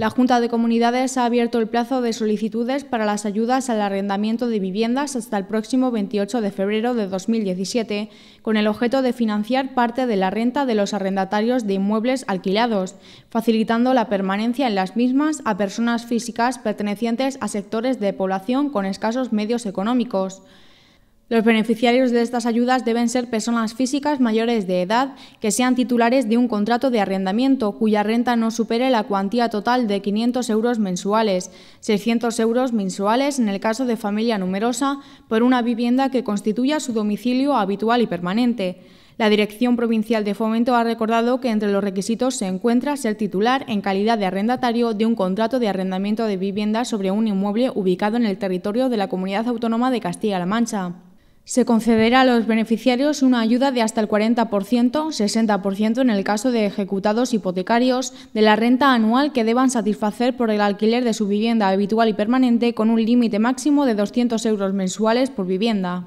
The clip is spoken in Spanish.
La Junta de Comunidades ha abierto el plazo de solicitudes para las ayudas al arrendamiento de viviendas hasta el próximo 28 de febrero de 2017, con el objeto de financiar parte de la renta de los arrendatarios de inmuebles alquilados, facilitando la permanencia en las mismas a personas físicas pertenecientes a sectores de población con escasos medios económicos. Los beneficiarios de estas ayudas deben ser personas físicas mayores de edad que sean titulares de un contrato de arrendamiento cuya renta no supere la cuantía total de 500 euros mensuales, 600 euros mensuales en el caso de familia numerosa, por una vivienda que constituya su domicilio habitual y permanente. La Dirección Provincial de Fomento ha recordado que entre los requisitos se encuentra ser titular en calidad de arrendatario de un contrato de arrendamiento de vivienda sobre un inmueble ubicado en el territorio de la Comunidad Autónoma de Castilla-La Mancha. Se concederá a los beneficiarios una ayuda de hasta el 40%, 60% en el caso de ejecutados hipotecarios, de la renta anual que deban satisfacer por el alquiler de su vivienda habitual y permanente con un límite máximo de 200 euros mensuales por vivienda.